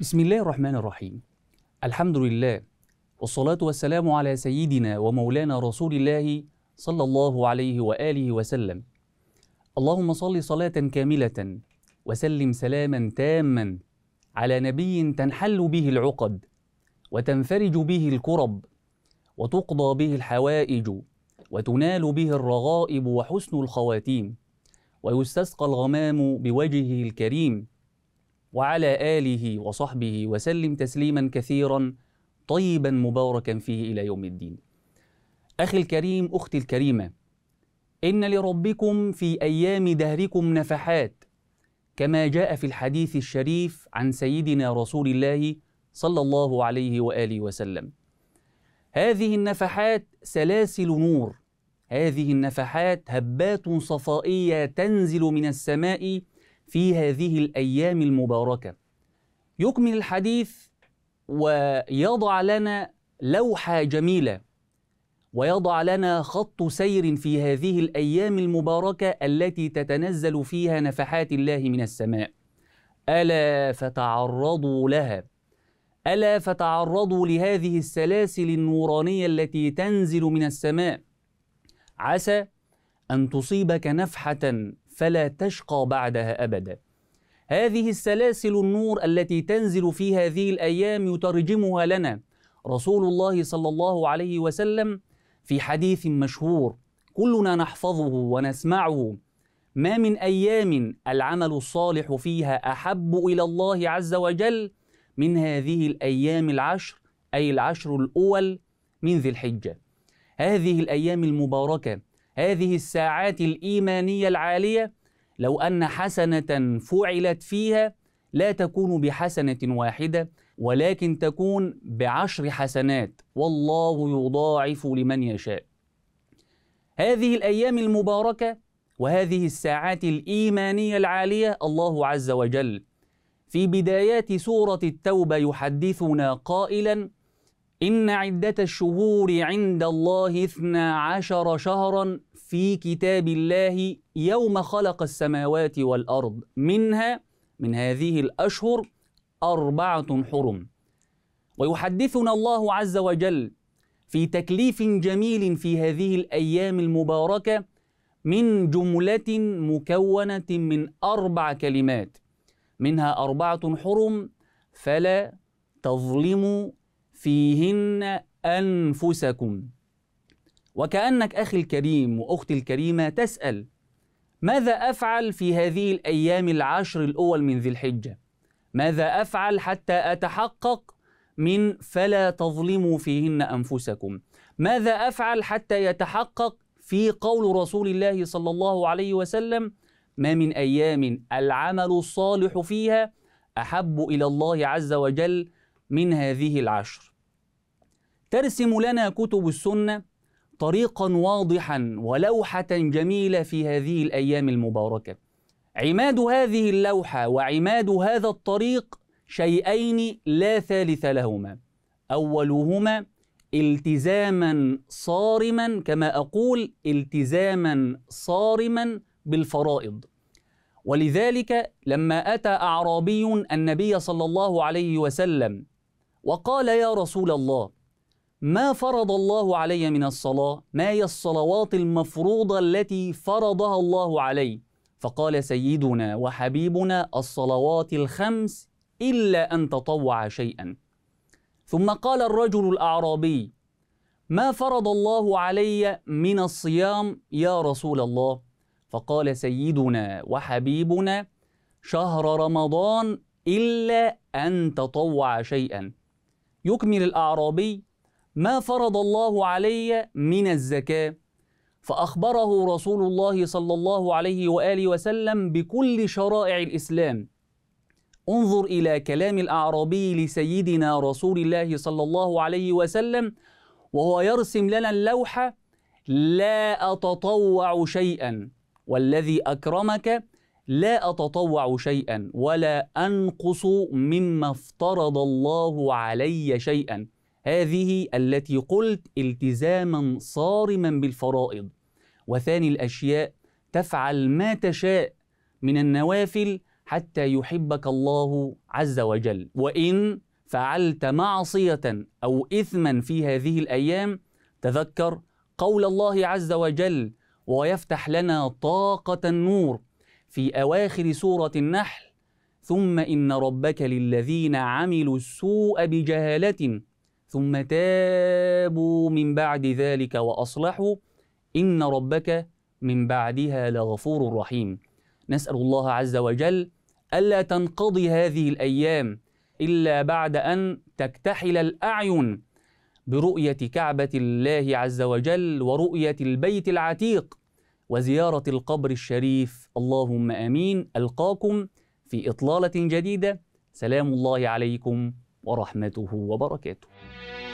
بسم الله الرحمن الرحيم الحمد لله والصلاة والسلام على سيدنا ومولانا رسول الله صلى الله عليه وآله وسلم اللهم صل صلاة كاملة وسلم سلاما تاما على نبي تنحل به العقد وتنفرج به الكرب وتقضى به الحوائج وتنال به الرغائب وحسن الخواتيم ويستسقى الغمام بوجهه الكريم وعلى اله وصحبه وسلم تسليما كثيرا طيبا مباركا فيه الى يوم الدين. اخي الكريم اختي الكريمه ان لربكم في ايام دهركم نفحات كما جاء في الحديث الشريف عن سيدنا رسول الله صلى الله عليه واله وسلم. هذه النفحات سلاسل نور هذه النفحات هبات صفائيه تنزل من السماء في هذه الايام المباركه يكمل الحديث ويضع لنا لوحه جميله ويضع لنا خط سير في هذه الايام المباركه التي تتنزل فيها نفحات الله من السماء الا فتعرضوا لها الا فتعرضوا لهذه السلاسل النورانيه التي تنزل من السماء عسى ان تصيبك نفحه فلا تشقى بعدها أبدا هذه السلاسل النور التي تنزل في هذه الأيام يترجمها لنا رسول الله صلى الله عليه وسلم في حديث مشهور كلنا نحفظه ونسمعه ما من ايام العمل الصالح فيها احب الى الله عز وجل من هذه الايام العشر اي العشر الاول من ذي الحجه هذه الايام المباركه هذه الساعات الايمانيه العاليه لو ان حسنه فعلت فيها لا تكون بحسنه واحده ولكن تكون بعشر حسنات والله يضاعف لمن يشاء هذه الايام المباركه وهذه الساعات الايمانيه العاليه الله عز وجل في بدايات سوره التوبه يحدثنا قائلا إن عدة الشهور عند الله اثنا عشر شهرا في كتاب الله يوم خلق السماوات والأرض منها من هذه الأشهر أربعة حرم ويحدثنا الله عز وجل في تكليف جميل في هذه الأيام المباركة من جملة مكونة من أربع كلمات منها أربعة حرم فلا تظلموا فيهن أنفسكم وكأنك أخي الكريم وأختي الكريمة تسأل ماذا أفعل في هذه الأيام العشر الأول من ذي الحجة؟ ماذا أفعل حتى أتحقق من فلا تظلموا فيهن أنفسكم؟ ماذا أفعل حتى يتحقق في قول رسول الله صلى الله عليه وسلم ما من أيام العمل الصالح فيها أحب إلى الله عز وجل من هذه العشر ترسم لنا كتب السنه طريقا واضحا ولوحه جميله في هذه الايام المباركه عماد هذه اللوحه وعماد هذا الطريق شيئين لا ثالث لهما اولهما التزاما صارما كما اقول التزاما صارما بالفرائض ولذلك لما اتى اعرابي النبي صلى الله عليه وسلم وقال يا رسول الله ما فرض الله علي من الصلاة ما هي الصلوات المفروضة التي فرضها الله علي فقال سيدنا وحبيبنا الصلوات الخمس إلا أن تطوع شيئا ثم قال الرجل الأعرابي ما فرض الله علي من الصيام يا رسول الله فقال سيدنا وحبيبنا شهر رمضان إلا أن تطوع شيئا يكمل الأعرابي ما فرض الله علي من الزكاة فأخبره رسول الله صلى الله عليه وآله وسلم بكل شرائع الإسلام انظر إلى كلام الأعرابي لسيدنا رسول الله صلى الله عليه وسلم وهو يرسم لنا اللوحة لا أتطوع شيئا والذي أكرمك لا أتطوع شيئا ولا أنقص مما افترض الله علي شيئا هذه التي قلت التزاما صارما بالفرائض وثاني الأشياء تفعل ما تشاء من النوافل حتى يحبك الله عز وجل وإن فعلت معصية أو إثما في هذه الأيام تذكر قول الله عز وجل ويفتح لنا طاقة النور في أواخر سورة النحل ثم إن ربك للذين عملوا السوء بجهالة ثم تابوا من بعد ذلك وأصلحوا إن ربك من بعدها لغفور رحيم نسأل الله عز وجل ألا تنقضي هذه الأيام إلا بعد أن تكتحل الأعين برؤية كعبة الله عز وجل ورؤية البيت العتيق وزيارة القبر الشريف اللهم آمين ألقاكم في إطلالة جديدة سلام الله عليكم ورحمته وبركاته